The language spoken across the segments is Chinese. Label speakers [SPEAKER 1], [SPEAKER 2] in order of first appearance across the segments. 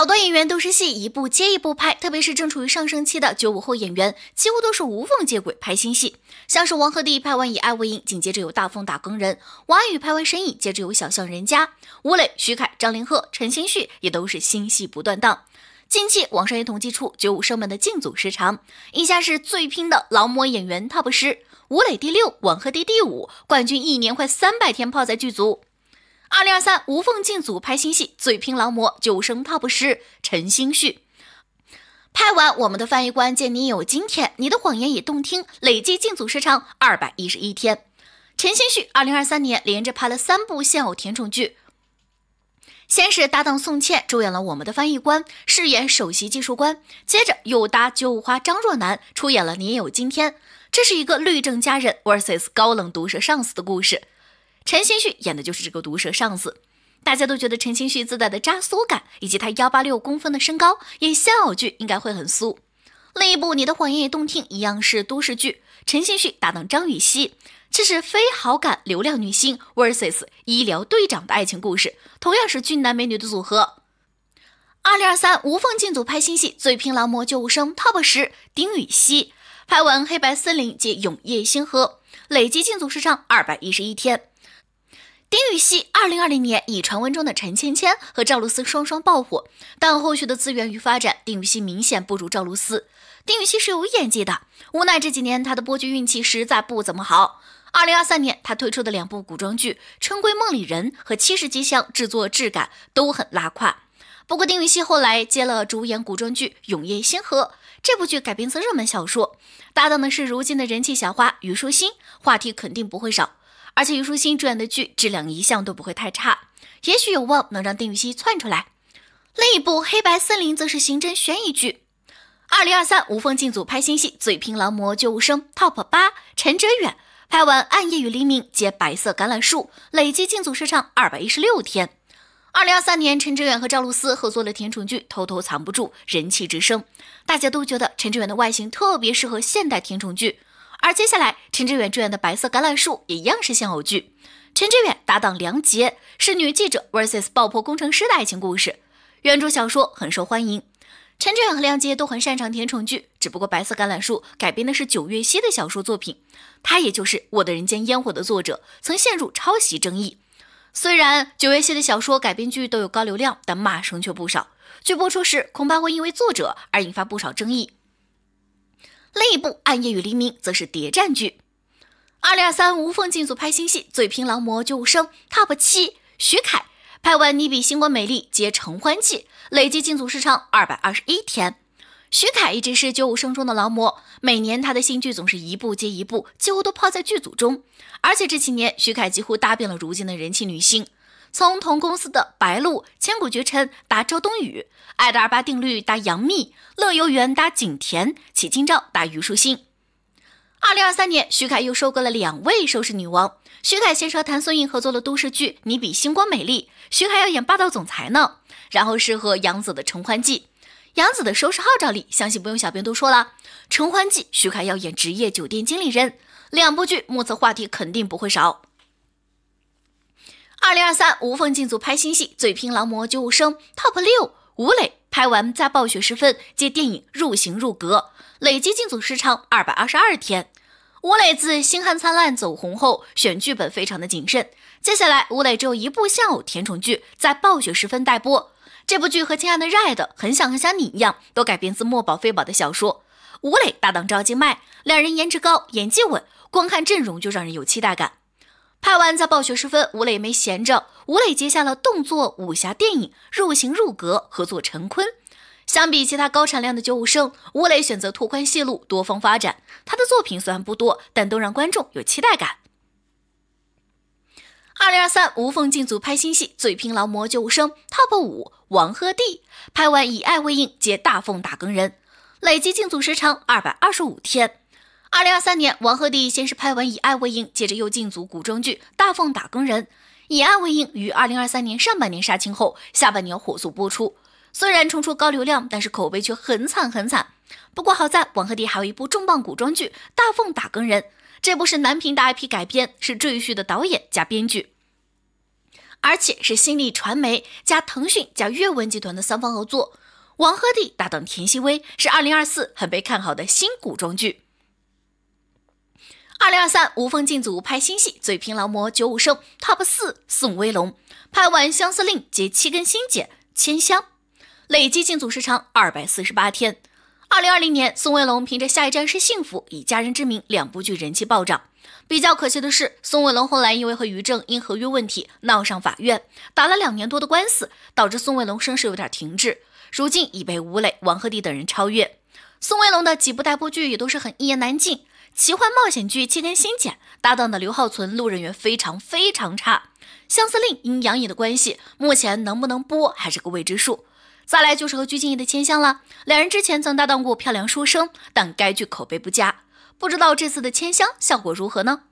[SPEAKER 1] 好多演员都是戏一部接一部拍，特别是正处于上升期的九五后演员，几乎都是无缝接轨拍新戏。像是王鹤棣拍完《以爱为营》，紧接着有《大奉打更人》；王宇拍完《神隐》，接着有《小巷人家》。吴磊、徐凯、张凌赫、陈星旭也都是新戏不断档。近期网上也统计出九五生们的进组时长，以下是最拼的劳模演员 top 十：吴磊第六，王鹤棣第五，冠军一年快三百天泡在剧组。二零二三无缝进组拍新戏，嘴拼劳模救生 TOP 十陈星旭。拍完《我们的翻译官》，见你有今天，你的谎言也动听。累计进组时长二百一十一天。陈星旭二零二三年连着拍了三部现偶甜宠剧，先是搭档宋茜主演了《我们的翻译官》，饰演首席技术官；接着又搭九五花张若楠出演了《你也有今天》，这是一个律政佳人 vs 高冷毒舌上司的故事。陈星旭演的就是这个毒舌上司，大家都觉得陈星旭自带的扎俗感，以及他幺八六公分的身高，演笑偶剧应该会很苏。另一部《你的谎言也动听》一样是都市剧，陈星旭搭档张予曦，这是非好感流量女星 vs 医疗队长的爱情故事，同样是俊男美女的组合。二零二三无缝进组拍新戏，最拼劳模救无生 top 十，丁禹兮拍完《黑白森林》接《永夜星河》，累计进组时长二百一十一天。丁禹锡，二零二零年以传闻中的陈芊芊和赵露思双双爆火，但后续的资源与发展，丁禹锡明显不如赵露思。丁禹锡是有演技的，无奈这几年他的播剧运气实在不怎么好。二零二三年，他推出的两部古装剧《春闺梦里人》和《七十吉祥》，制作质感都很拉胯。不过丁禹锡后来接了主演古装剧《永夜星河》，这部剧改编自热门小说，搭档的是如今的人气小花虞书欣，话题肯定不会少。而且虞书欣主演的剧质量一向都不会太差，也许有望能让丁禹兮窜出来。另一部《黑白森林》则是刑侦悬疑剧。二零二三无缝进组拍新戏，嘴贫狼魔救无声。Top 八陈哲远拍完《暗夜与黎明》接《白色橄榄树》，累计进组时长二百一十六天。二零二三年，陈哲远和赵露思合作了甜宠剧《偷偷藏不住》，人气直升。大家都觉得陈哲远的外形特别适合现代甜宠剧。而接下来，陈志远主演的《白色橄榄树》也一样是现偶剧。陈志远搭档梁洁，是女记者 vs 爆破工程师的爱情故事。原著小说很受欢迎。陈志远和梁洁都很擅长甜宠剧，只不过《白色橄榄树》改编的是九月溪的小说作品，他也就是《我的人间烟火》的作者，曾陷入抄袭争议。虽然九月溪的小说改编剧都有高流量，但骂声却不少。剧播出时，恐怕会因为作者而引发不少争议。另一部《暗夜与黎明》则是谍战剧。二零二三无缝进组拍新戏，最拼狼魔九五声。top 七，徐凯拍完《你比星光美丽》皆承欢记，累计进组时长二百二十一天。徐凯一直是九五声中的劳模，每年他的新剧总是一部接一部，几乎都泡在剧组中。而且这几年，徐凯几乎搭遍了如今的人气女星。从同公司的白鹿、千古绝尘搭周冬雨，爱二八定律搭杨幂，乐游原搭景甜，起晶照搭虞书欣。二零二三年，徐凯又收割了两位收视女王。徐凯先是和谭松韵合作的都市剧《你比星光美丽》，徐凯要演霸道总裁呢。然后是和杨紫的《承欢记》，杨紫的收视号召力，相信不用小编多说了。《承欢记》，徐凯要演职业酒店经理人，两部剧目测话题肯定不会少。二零二三，无缝进组拍新戏，嘴拼狼魔九五生 top 六，吴磊拍完在《暴雪时分》接电影入行入格，累计进组时长二百二十二天。吴磊自《星汉灿烂》走红后，选剧本非常的谨慎。接下来，吴磊只有一部笑偶甜宠剧在《暴雪时分》待播，这部剧和《亲爱的热爱的》、《很想很想你》一样，都改编自墨宝非宝的小说。吴磊搭档赵今麦，两人颜值高，演技稳，光看阵容就让人有期待感。拍完在暴雪时分，吴磊没闲着。吴磊接下了动作武侠电影《入行入格》，合作陈坤。相比其他高产量的九五生，吴磊选择拓宽戏路，多方发展。他的作品虽然不多，但都让观众有期待感。二零二三无缝进组拍新戏，最拼劳模九五生 TOP 五：王鹤棣。拍完《以爱为引》，接大奉打更人，累计进组时长二百二十五天。二零二三年，王鹤棣先是拍完《以爱为营》，接着又进组古装剧《大奉打更人》。《以爱为营》于二零二三年上半年杀青后，下半年火速播出。虽然冲出高流量，但是口碑却很惨很惨。不过好在王鹤棣还有一部重磅古装剧《大奉打更人》，这部是南平大 IP 改编，是《赘婿》的导演加编剧，而且是新力传媒加腾讯加阅文集团的三方合作。王鹤棣搭档田曦薇，是二零二四很被看好的新古装剧。二零二三无缝进组拍新戏，嘴贫劳模九五生 top 四宋威龙，拍完《相思令》接七根心姐《千香》，累计进组时长二百四十八天。二零二零年，宋威龙凭着《下一站是幸福》《以家人之名》两部剧人气暴涨。比较可惜的是，宋威龙后来因为和于正因合约问题闹上法院，打了两年多的官司，导致宋威龙声势有点停滞。如今已被吴磊、王鹤棣等人超越。宋威龙的几部待播剧也都是很一言难尽。奇幻冒险剧《七天心检》搭档的刘浩存路人缘非常非常差。相司令因杨颖的关系，目前能不能播还是个未知数。再来就是和鞠婧祎的千香了，两人之前曾搭档过《漂亮书生》，但该剧口碑不佳，不知道这次的千香效果如何呢？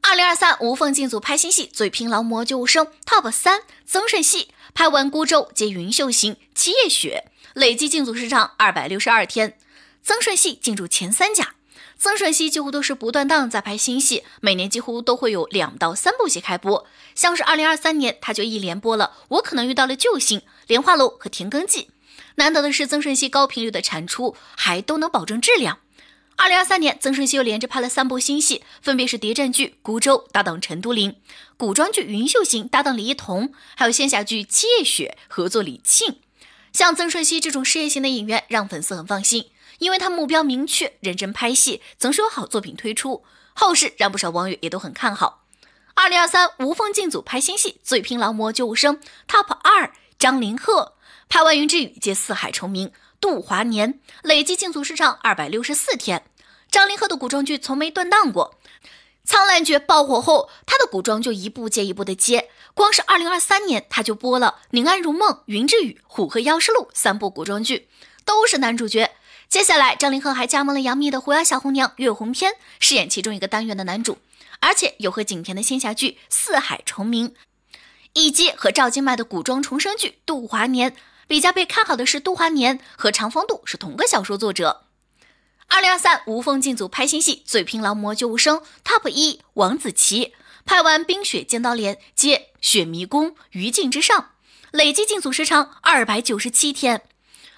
[SPEAKER 1] 二零二三无缝进组拍新戏，最拼劳模救生 Top 三曾舜晞拍完孤舟接云秀行，七夜雪累计进组时长二百六十二天，曾舜晞进入前三甲。曾舜晞几乎都是不断档在拍新戏，每年几乎都会有两到三部戏开播。像是二零二三年，他就一连播了《我可能遇到了救星》《莲花楼》和《田耕纪》。难得的是，曾舜晞高频率的产出还都能保证质量。二零二三年，曾舜晞又连着拍了三部新戏，分别是谍战剧《孤舟》搭档陈都灵，古装剧《云秀行》搭档李一桐，还有仙侠剧《七夜雪》合作李沁。像曾舜晞这种事业型的演员，让粉丝很放心。因为他目标明确，认真拍戏，总是有好作品推出，后世让不少网友也都很看好。二零二三无缝进组拍新戏，最拼劳模救生 top 二张凌赫拍《完《云之羽》接《四海重明》，度华年累计进组时长二百六十四天。张凌赫的古装剧从没断档过，《苍兰诀》爆火后，他的古装就一部接一部的接，光是二零二三年他就播了《宁安如梦》《云之羽》《虎鹤妖师录》三部古装剧，都是男主角。接下来，张凌赫还加盟了杨幂的《狐妖小红娘·月红篇》，饰演其中一个单元的男主，而且有和景甜的仙侠剧《四海重明》，以及和赵今麦的古装重生剧《度华年》。比较被看好的是《度华年》和《长风渡》是同个小说作者。二零二三无缝进组拍新戏，嘴贫劳模就无声。Top 一，王子奇，拍完《冰雪尖刀连》接《雪迷宫》，于烬之上，累计进组时长二百九十七天。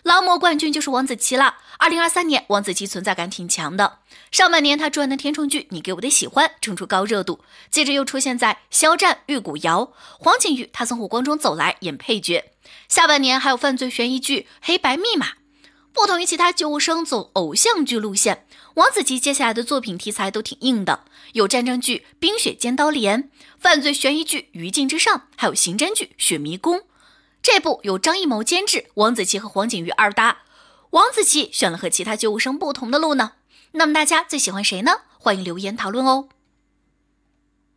[SPEAKER 1] 劳模冠军就是王子奇了。二零二三年，王子奇存在感挺强的。上半年他主演的甜宠剧《你给我的喜欢》冲出高热度，接着又出现在肖战、玉骨遥》，黄景瑜，他从火光中走来演配角。下半年还有犯罪悬疑剧《黑白密码》，不同于其他救五生走偶像剧路线，王子奇接下来的作品题材都挺硬的，有战争剧《冰雪尖刀连》，犯罪悬疑剧《余烬之上》，还有刑侦剧《雪迷宫》。这部由张艺谋监制，王子奇和黄景瑜二搭。王子奇选了和其他救生不同的路呢？那么大家最喜欢谁呢？欢迎留言讨论哦。